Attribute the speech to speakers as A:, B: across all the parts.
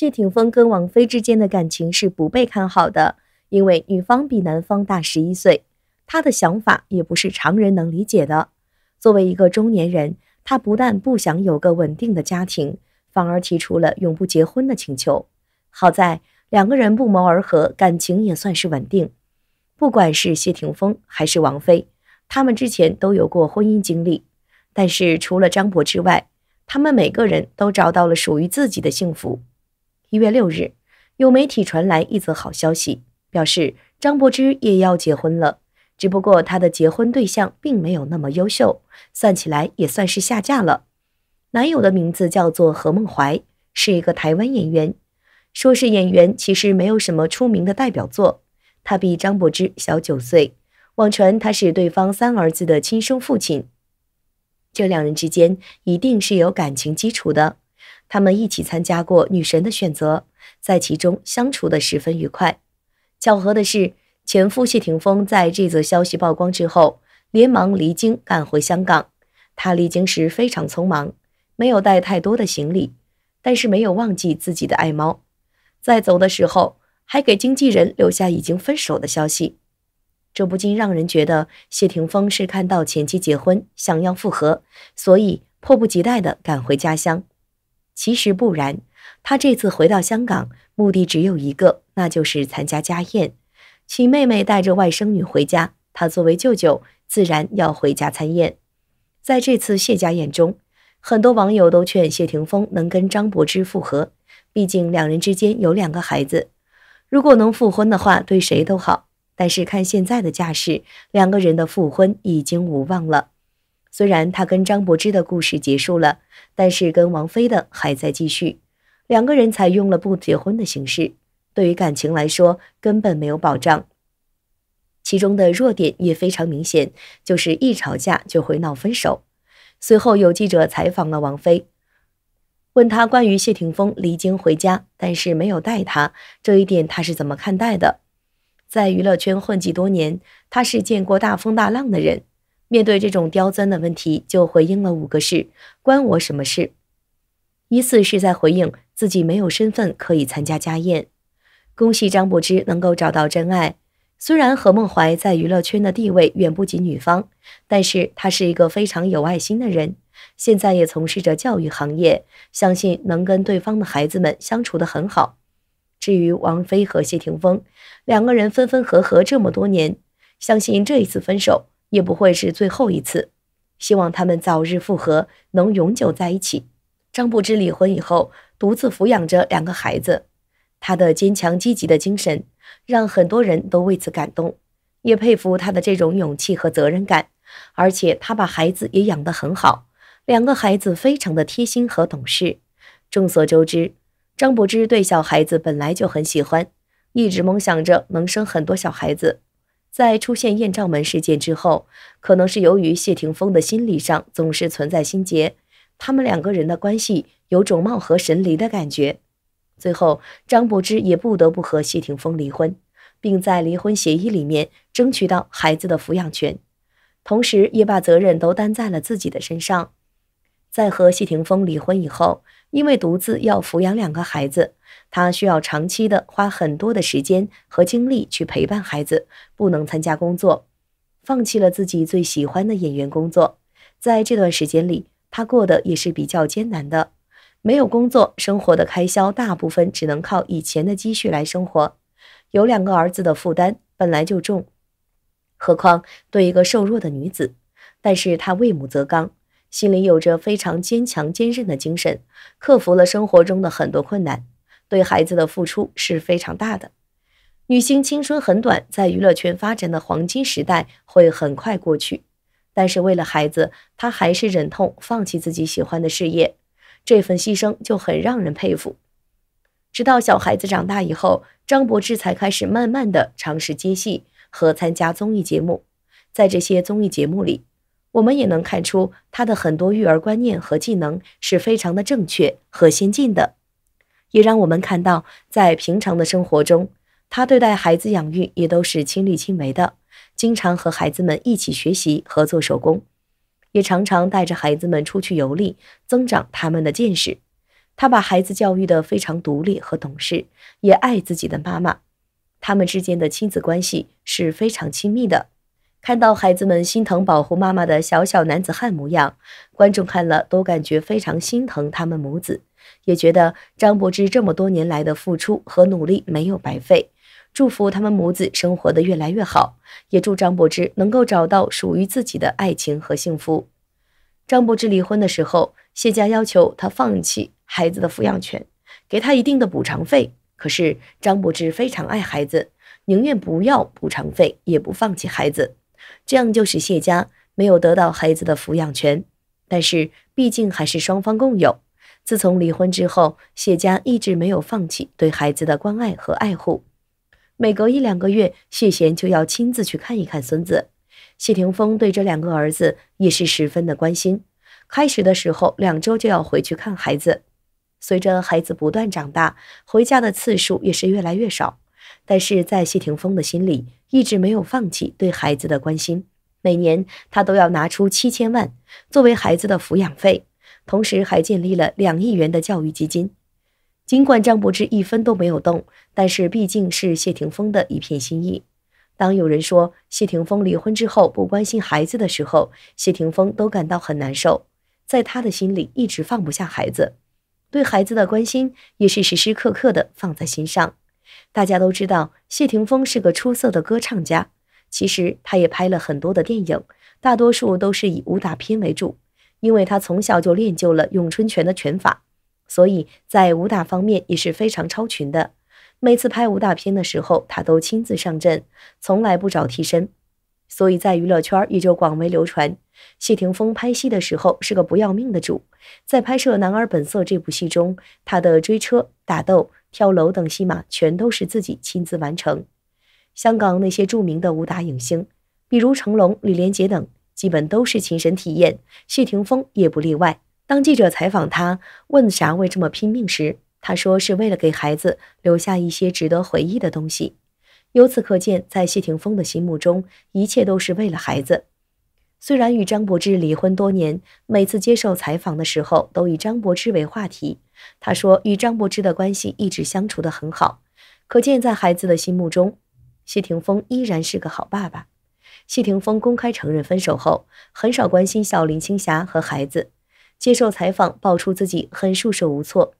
A: 谢霆锋跟王菲之间的感情是不被看好的，因为女方比男方大十一岁，他的想法也不是常人能理解的。作为一个中年人，他不但不想有个稳定的家庭，反而提出了永不结婚的请求。好在两个人不谋而合，感情也算是稳定。不管是谢霆锋还是王菲，他们之前都有过婚姻经历，但是除了张博之外，他们每个人都找到了属于自己的幸福。一月六日，有媒体传来一则好消息，表示张柏芝也要结婚了。只不过她的结婚对象并没有那么优秀，算起来也算是下嫁了。男友的名字叫做何孟怀，是一个台湾演员。说是演员，其实没有什么出名的代表作。他比张柏芝小九岁，网传他是对方三儿子的亲生父亲。这两人之间一定是有感情基础的。他们一起参加过《女神的选择》，在其中相处得十分愉快。巧合的是，前夫谢霆锋在这则消息曝光之后，连忙离京赶回香港。他离京时非常匆忙，没有带太多的行李，但是没有忘记自己的爱猫。在走的时候，还给经纪人留下已经分手的消息。这不禁让人觉得，谢霆锋是看到前妻结婚，想要复合，所以迫不及待地赶回家乡。其实不然，他这次回到香港目的只有一个，那就是参加家宴，请妹妹带着外甥女回家。他作为舅舅，自然要回家参宴。在这次谢家宴中，很多网友都劝谢霆锋能跟张柏芝复合，毕竟两人之间有两个孩子，如果能复婚的话，对谁都好。但是看现在的架势，两个人的复婚已经无望了。虽然他跟张柏芝的故事结束了，但是跟王菲的还在继续。两个人采用了不结婚的形式，对于感情来说根本没有保障。其中的弱点也非常明显，就是一吵架就会闹分手。随后有记者采访了王菲，问他关于谢霆锋离京回家，但是没有带他，这一点他是怎么看待的？在娱乐圈混迹多年，他是见过大风大浪的人。面对这种刁钻的问题，就回应了五个事，关我什么事？一次是在回应自己没有身份可以参加家宴。恭喜张柏芝能够找到真爱。虽然何梦怀在娱乐圈的地位远不及女方，但是他是一个非常有爱心的人，现在也从事着教育行业，相信能跟对方的孩子们相处的很好。至于王菲和谢霆锋，两个人分分合合这么多年，相信这一次分手。也不会是最后一次。希望他们早日复合，能永久在一起。张柏芝离婚以后，独自抚养着两个孩子，她的坚强积极的精神让很多人都为此感动，也佩服她的这种勇气和责任感。而且她把孩子也养得很好，两个孩子非常的贴心和懂事。众所周知，张柏芝对小孩子本来就很喜欢，一直梦想着能生很多小孩子。在出现艳照门事件之后，可能是由于谢霆锋的心理上总是存在心结，他们两个人的关系有种貌合神离的感觉。最后，张柏芝也不得不和谢霆锋离婚，并在离婚协议里面争取到孩子的抚养权，同时也把责任都担在了自己的身上。在和谢霆锋离婚以后，因为独自要抚养两个孩子，她需要长期的花很多的时间和精力去陪伴孩子，不能参加工作，放弃了自己最喜欢的演员工作。在这段时间里，她过得也是比较艰难的，没有工作，生活的开销大部分只能靠以前的积蓄来生活，有两个儿子的负担本来就重，何况对一个瘦弱的女子，但是她为母则刚。心里有着非常坚强坚韧的精神，克服了生活中的很多困难，对孩子的付出是非常大的。女星青春很短，在娱乐圈发展的黄金时代会很快过去，但是为了孩子，她还是忍痛放弃自己喜欢的事业，这份牺牲就很让人佩服。直到小孩子长大以后，张柏芝才开始慢慢的尝试接戏和参加综艺节目，在这些综艺节目里。我们也能看出他的很多育儿观念和技能是非常的正确和先进的，也让我们看到在平常的生活中，他对待孩子养育也都是亲力亲为的，经常和孩子们一起学习和做手工，也常常带着孩子们出去游历，增长他们的见识。他把孩子教育的非常独立和懂事，也爱自己的妈妈，他们之间的亲子关系是非常亲密的。看到孩子们心疼保护妈妈的小小男子汉模样，观众看了都感觉非常心疼他们母子，也觉得张柏芝这么多年来的付出和努力没有白费，祝福他们母子生活的越来越好，也祝张柏芝能够找到属于自己的爱情和幸福。张柏芝离婚的时候，谢家要求他放弃孩子的抚养权，给他一定的补偿费。可是张柏芝非常爱孩子，宁愿不要补偿费，也不放弃孩子。这样就使谢家没有得到孩子的抚养权，但是毕竟还是双方共有。自从离婚之后，谢家一直没有放弃对孩子的关爱和爱护。每隔一两个月，谢贤就要亲自去看一看孙子。谢霆锋对这两个儿子也是十分的关心。开始的时候，两周就要回去看孩子。随着孩子不断长大，回家的次数也是越来越少。但是在谢霆锋的心里，一直没有放弃对孩子的关心，每年他都要拿出七千万作为孩子的抚养费，同时还建立了两亿元的教育基金。尽管张柏芝一分都没有动，但是毕竟是谢霆锋的一片心意。当有人说谢霆锋离婚之后不关心孩子的时候，谢霆锋都感到很难受，在他的心里一直放不下孩子，对孩子的关心也是时时刻刻的放在心上。大家都知道谢霆锋是个出色的歌唱家，其实他也拍了很多的电影，大多数都是以武打片为主。因为他从小就练就了咏春拳的拳法，所以在武打方面也是非常超群的。每次拍武打片的时候，他都亲自上阵，从来不找替身，所以在娱乐圈也就广为流传。谢霆锋拍戏的时候是个不要命的主，在拍摄《男儿本色》这部戏中，他的追车打斗。跳楼等戏码全都是自己亲自完成。香港那些著名的武打影星，比如成龙、李连杰等，基本都是亲身体验。谢霆锋也不例外。当记者采访他，问啥为这么拼命时，他说是为了给孩子留下一些值得回忆的东西。由此可见，在谢霆锋的心目中，一切都是为了孩子。虽然与张柏芝离婚多年，每次接受采访的时候，都以张柏芝为话题。他说：“与张柏芝的关系一直相处得很好，可见在孩子的心目中，谢霆锋依然是个好爸爸。”谢霆锋公开承认分手后，很少关心小林青霞和孩子。接受采访，爆出自己很束手无措。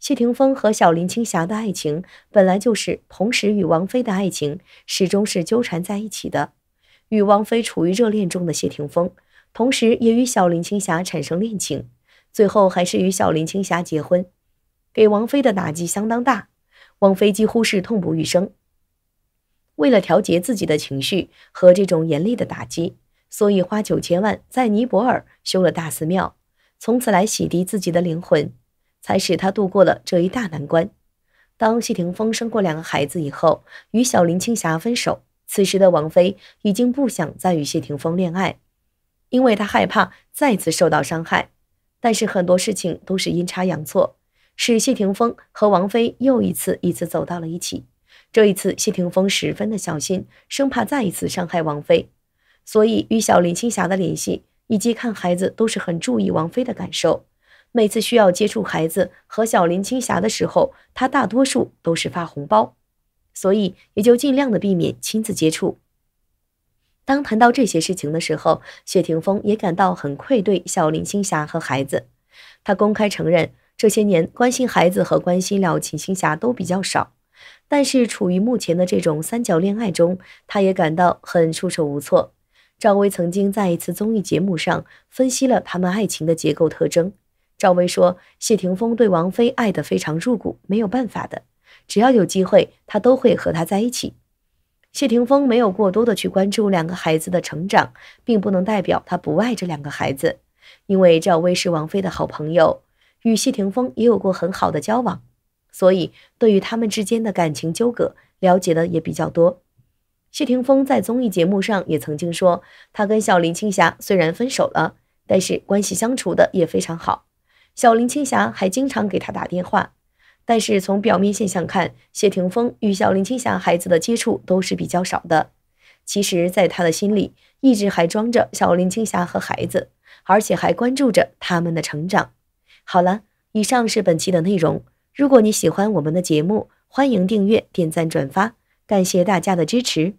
A: 谢霆锋和小林青霞的爱情本来就是同时与王菲的爱情始终是纠缠在一起的，与王菲处于热恋中的谢霆锋，同时也与小林青霞产生恋情。最后还是与小林青霞结婚，给王菲的打击相当大，王菲几乎是痛不欲生。为了调节自己的情绪和这种严厉的打击，所以花九千万在尼泊尔修了大寺庙，从此来洗涤自己的灵魂，才使他度过了这一大难关。当谢霆锋生过两个孩子以后，与小林青霞分手。此时的王菲已经不想再与谢霆锋恋爱，因为她害怕再次受到伤害。但是很多事情都是阴差阳错，是谢霆锋和王菲又一次一次走到了一起。这一次，谢霆锋十分的小心，生怕再一次伤害王菲，所以与小林青霞的联系以及看孩子都是很注意王菲的感受。每次需要接触孩子和小林青霞的时候，他大多数都是发红包，所以也就尽量的避免亲自接触。当谈到这些事情的时候，谢霆锋也感到很愧对小林青霞和孩子。他公开承认，这些年关心孩子和关心了秦青霞都比较少。但是处于目前的这种三角恋爱中，他也感到很束手无措。赵薇曾经在一次综艺节目上分析了他们爱情的结构特征。赵薇说，谢霆锋对王菲爱得非常入骨，没有办法的，只要有机会，他都会和她在一起。谢霆锋没有过多的去关注两个孩子的成长，并不能代表他不爱这两个孩子。因为赵薇是王菲的好朋友，与谢霆锋也有过很好的交往，所以对于他们之间的感情纠葛了解的也比较多。谢霆锋在综艺节目上也曾经说，他跟小林青霞虽然分手了，但是关系相处的也非常好。小林青霞还经常给他打电话。但是从表面现象看，谢霆锋与小林青霞孩子的接触都是比较少的。其实，在他的心里，一直还装着小林青霞和孩子，而且还关注着他们的成长。好了，以上是本期的内容。如果你喜欢我们的节目，欢迎订阅、点赞、转发，感谢大家的支持。